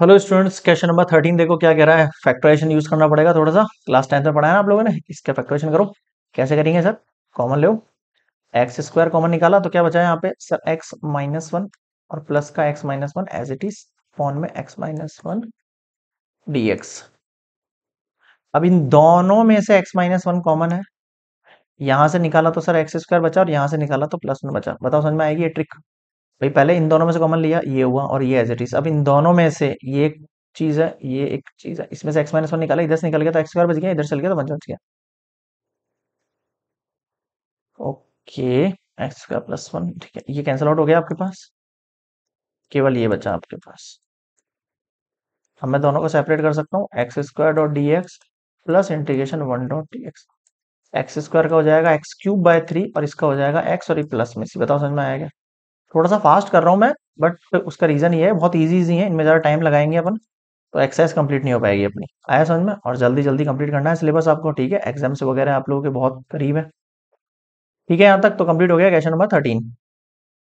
hello students question number thirteen देखो क्या कह रहा है फैक्टराइजेशन यूज करना पड़ेगा थोड़ा सा क्लास टेंथ में पढ़ाया ना आप लोगों ने इसका फैक्टराइजेशन करो कैसे करेंगे सर कॉमन लो एक्स स्क्वायर कॉमन निकाला तो क्या बचा यहाँ पे सर एक्स माइनस वन और प्लस का x minus one as it is form में x minus one d x अब इन दोनों में से एक्स माइनस वन कॉमन है यहां से निकाला तो सर एक्स स्क्वायर बचा और यहां से निकाला तो प्लस वन बचा बताओ समझ में आएगी ये ट्रिक भाई पहले इन दोनों में से कॉमन लिया ये हुआ और ये एज इट इज अब इन दोनों में से ये एक चीज़ है ये एक चीज़ है इसमें से एक्स माइनस वन निकाला इधर से निकल गया तो एक्स स्क्वायर बच गया इधर चल गया तो वन बच गया okay x square plus one ठीक है ये कैंसिल आउट हो गया आपके पास केवल ये बचा आपके पास अब मैं दोनों को सेपरेट कर सकता हूँ x square dot d x plus integration one dot d x x square का हो जाएगा एक्स क्यूब बाय थ्री और इसका हो जाएगा एक्स और ये प्लस में इसी बताओ समझ में आएगा थोड़ा सा फास्ट कर रहा हूँ मैं बट उसका रीज़न ये है बहुत ईजी ईजी है इनमें ज़्यादा टाइम लगाएंगे अपन तो एक्सरसाइज कंप्लीट नहीं हो पाएगी अपनी आया समझ में और जल्दी जल्दी कंप्लीट करना है सिलेबस आपको ठीक है एग्जाम्स वगैरह आप लोगों के बहुत करीब है ठीक है यहाँ तक तो कंप्लीट हो गया क्वेश्चन नंबर थर्टीन